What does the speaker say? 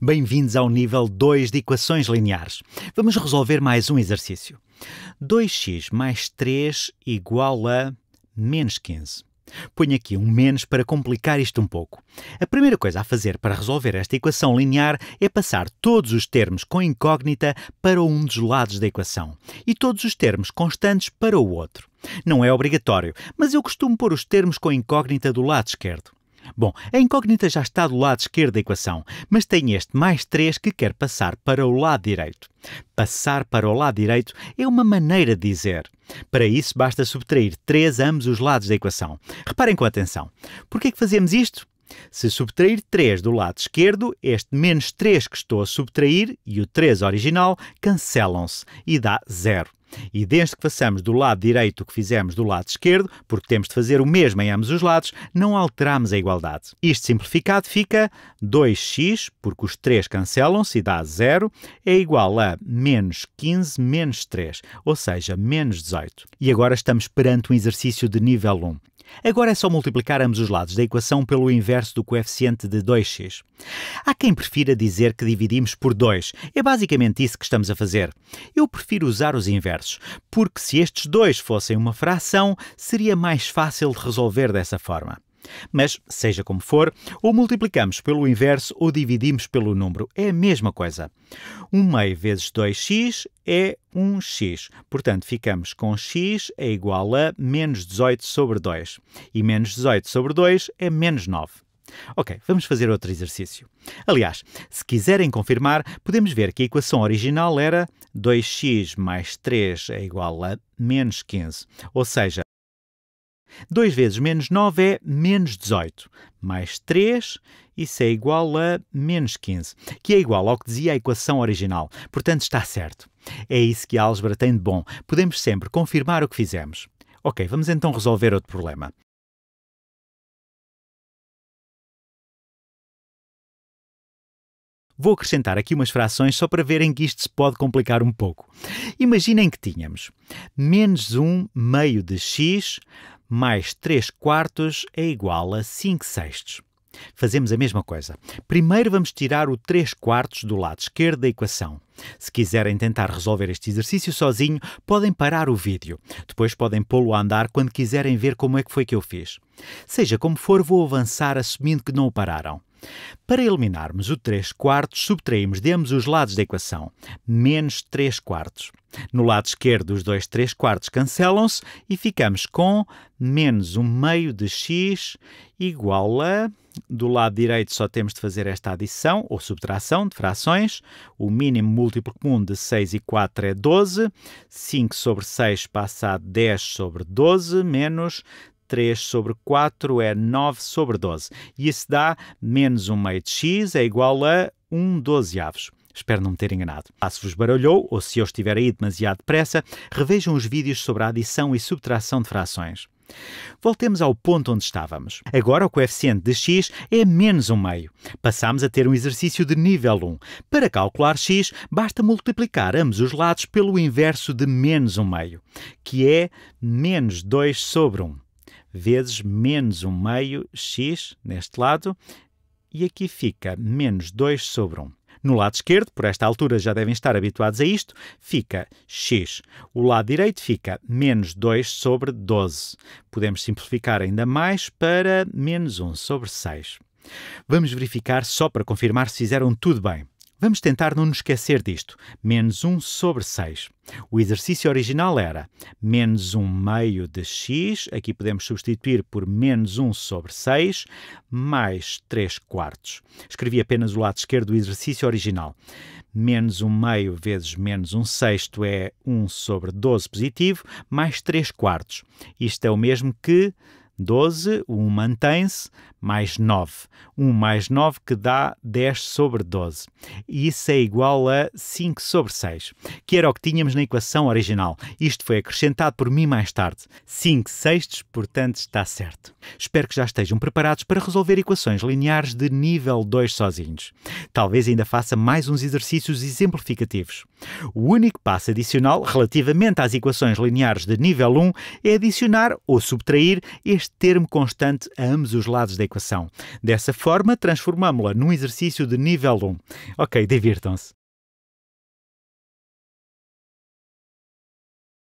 Bem-vindos ao nível 2 de equações lineares. Vamos resolver mais um exercício. 2x mais 3 igual a menos 15. Ponho aqui um menos para complicar isto um pouco. A primeira coisa a fazer para resolver esta equação linear é passar todos os termos com incógnita para um dos lados da equação e todos os termos constantes para o outro. Não é obrigatório, mas eu costumo pôr os termos com incógnita do lado esquerdo. Bom, a incógnita já está do lado esquerdo da equação, mas tem este mais 3 que quer passar para o lado direito. Passar para o lado direito é uma maneira de dizer. Para isso, basta subtrair 3 a ambos os lados da equação. Reparem com atenção. Por que é que fazemos isto? Se subtrair 3 do lado esquerdo, este menos 3 que estou a subtrair e o 3 original cancelam-se e dá zero. E desde que façamos do lado direito o que fizemos do lado esquerdo, porque temos de fazer o mesmo em ambos os lados, não alteramos a igualdade. Isto simplificado fica 2x, porque os 3 cancelam-se e dá 0, é igual a menos 15 menos 3, ou seja, menos 18. E agora estamos perante um exercício de nível 1. Agora é só multiplicar ambos os lados da equação pelo inverso do coeficiente de 2x. Há quem prefira dizer que dividimos por 2. É basicamente isso que estamos a fazer. Eu prefiro usar os inversos versos, porque se estes dois fossem uma fração, seria mais fácil de resolver dessa forma. Mas, seja como for, ou multiplicamos pelo inverso ou dividimos pelo número, é a mesma coisa. 1 meio vezes 2x é 1x, portanto ficamos com x é igual a menos 18 sobre 2, e menos 18 sobre 2 é menos 9. Ok, vamos fazer outro exercício. Aliás, se quiserem confirmar, podemos ver que a equação original era 2x mais 3 é igual a menos 15. Ou seja, 2 vezes menos 9 é menos 18, mais 3, isso é igual a menos 15, que é igual ao que dizia a equação original. Portanto, está certo. É isso que a álgebra tem de bom. Podemos sempre confirmar o que fizemos. Ok, vamos então resolver outro problema. Vou acrescentar aqui umas frações só para verem que isto se pode complicar um pouco. Imaginem que tínhamos menos 1 meio de x mais 3 quartos é igual a 5 sextos. Fazemos a mesma coisa. Primeiro vamos tirar o 3 quartos do lado esquerdo da equação. Se quiserem tentar resolver este exercício sozinho, podem parar o vídeo. Depois podem pô-lo a andar quando quiserem ver como é que foi que eu fiz. Seja como for, vou avançar assumindo que não o pararam. Para eliminarmos o 3 quartos, subtraímos de ambos os lados da equação, menos 3 quartos. No lado esquerdo, os dois 3 quartos cancelam-se e ficamos com menos 1 meio de x igual a. Do lado direito, só temos de fazer esta adição ou subtração de frações. O mínimo múltiplo comum de 6 e 4 é 12. 5 sobre 6 passa a 10 sobre 12, menos 3 sobre 4 é 9 sobre 12. E isso dá menos 1 meio de x é igual a 1 dozeavos. Espero não me ter enganado. Ah, se vos baralhou ou se eu estiver aí demasiado depressa, revejam os vídeos sobre a adição e subtração de frações. Voltemos ao ponto onde estávamos. Agora o coeficiente de x é menos 1 meio. Passamos a ter um exercício de nível 1. Para calcular x, basta multiplicar ambos os lados pelo inverso de menos 1 meio, que é menos 2 sobre 1 vezes menos 1 meio x neste lado e aqui fica menos 2 sobre 1. No lado esquerdo, por esta altura já devem estar habituados a isto, fica x. O lado direito fica menos 2 sobre 12. Podemos simplificar ainda mais para menos 1 sobre 6. Vamos verificar só para confirmar se fizeram tudo bem. Vamos tentar não nos esquecer disto. Menos 1 sobre 6. O exercício original era menos 1 meio de x, aqui podemos substituir por menos 1 sobre 6, mais 3 quartos. Escrevi apenas o lado esquerdo do exercício original. Menos 1 meio vezes menos 1 sexto é 1 sobre 12 positivo, mais 3 quartos. Isto é o mesmo que 12, 1 mantém-se, mais 9. 1 mais 9 que dá 10 sobre 12. E isso é igual a 5 sobre 6, que era o que tínhamos na equação original. Isto foi acrescentado por mim mais tarde. 5 sextos, portanto, está certo. Espero que já estejam preparados para resolver equações lineares de nível 2 sozinhos. Talvez ainda faça mais uns exercícios exemplificativos. O único passo adicional relativamente às equações lineares de nível 1 é adicionar ou subtrair este termo constante a ambos os lados da equação equação. Dessa forma, transformámo-la num exercício de nível 1. Ok, divirtam-se.